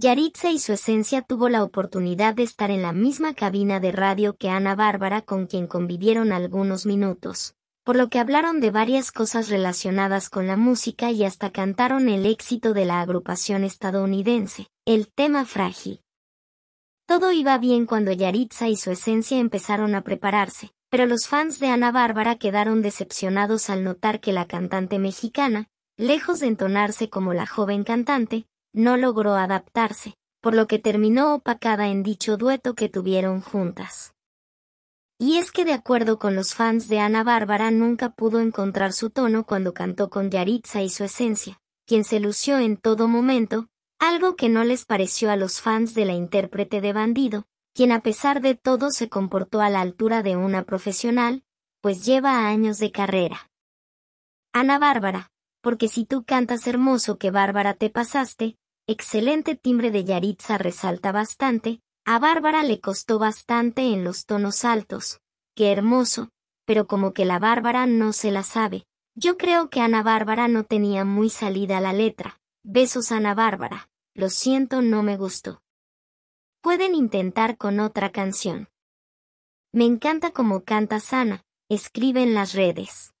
Yaritza y su esencia tuvo la oportunidad de estar en la misma cabina de radio que Ana Bárbara con quien convivieron algunos minutos, por lo que hablaron de varias cosas relacionadas con la música y hasta cantaron el éxito de la agrupación estadounidense, el tema frágil. Todo iba bien cuando Yaritza y su esencia empezaron a prepararse, pero los fans de Ana Bárbara quedaron decepcionados al notar que la cantante mexicana, lejos de entonarse como la joven cantante, no logró adaptarse, por lo que terminó opacada en dicho dueto que tuvieron juntas. Y es que de acuerdo con los fans de Ana Bárbara nunca pudo encontrar su tono cuando cantó con Yaritza y su esencia, quien se lució en todo momento, algo que no les pareció a los fans de la intérprete de Bandido, quien a pesar de todo se comportó a la altura de una profesional, pues lleva años de carrera. Ana Bárbara, porque si tú cantas hermoso que Bárbara te pasaste, excelente timbre de Yaritza resalta bastante, a Bárbara le costó bastante en los tonos altos. Qué hermoso, pero como que la Bárbara no se la sabe. Yo creo que Ana Bárbara no tenía muy salida la letra. Besos Ana Bárbara. Lo siento, no me gustó. Pueden intentar con otra canción. Me encanta como canta Sana, escribe en las redes.